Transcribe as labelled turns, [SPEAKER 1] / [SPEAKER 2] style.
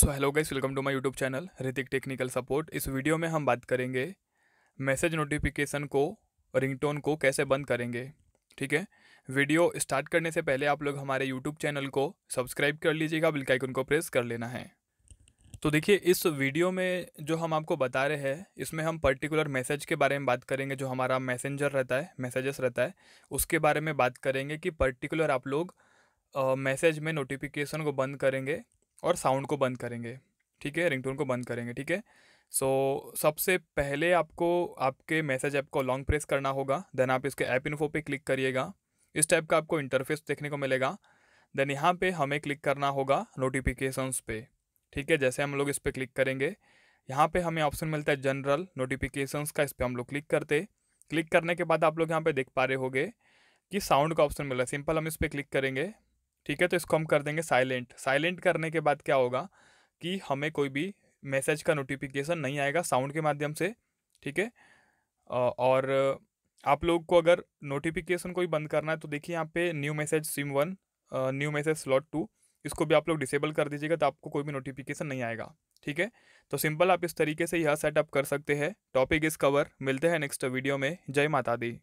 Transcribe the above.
[SPEAKER 1] so hello guys welcome to my YouTube channel Ritik technical support इस video में हम बात करेंगे मैसेज नोटिफिकेशन को रिंगटोन को कैसे बंद करेंगे ठीक है वीडियो स्टार्ट करने से पहले आप लोग हमारे यूट्यूब चैनल को सब्सक्राइब कर लीजिएगा बिल आइकन को प्रेस कर लेना है तो देखिए इस वीडियो में जो हम आपको बता रहे हैं इसमें हम पर्टिकुलर मैसेज के बारे में बात करेंगे जो हमारा मैसेंजर रहता है मैसेजेस रहता है उसके बारे में बात करेंगे कि पर्टिकुलर आप लोग मैसेज में नोटिफिकेशन को बंद करेंगे और साउंड को बंद करेंगे ठीक है रिंगटोन को बंद करेंगे ठीक है सो so, सबसे पहले आपको आपके मैसेज ऐप को लॉन्ग प्रेस करना होगा देन आप इसके ऐप इन्फो पे क्लिक करिएगा इस टाइप का आपको इंटरफेस देखने को मिलेगा देन यहाँ पे हमें क्लिक करना होगा नोटिफिकेशंस पे ठीक है जैसे हम लोग इस पर क्लिक करेंगे यहाँ पे हमें ऑप्शन मिलता है जनरल नोटिफिकेशंस का इस पर हम लोग क्लिक करते क्लिक करने के बाद आप लोग यहाँ पे देख पा रहे होगे कि साउंड का ऑप्शन मिल रहा है सिंपल हम इस पर क्लिक करेंगे ठीक है तो इसको हम कर देंगे साइलेंट साइलेंट करने के बाद क्या होगा कि हमें कोई भी मैसेज का नोटिफिकेशन नहीं आएगा साउंड के माध्यम से ठीक है और आप लोग को अगर नोटिफिकेशन कोई बंद करना है तो देखिए यहाँ पे new message SIM one new message slot two इसको भी आप लोग डिसेबल कर दीजिएगा तो आपको कोई भी नोटिफिकेशन नहीं आएगा ठीक है तो सिंपल आप इस तरीके से यह सेटअप कर सकते हैं टॉपिक इस कवर मिलते हैं नेक्स्ट वीडियो में जय माता दी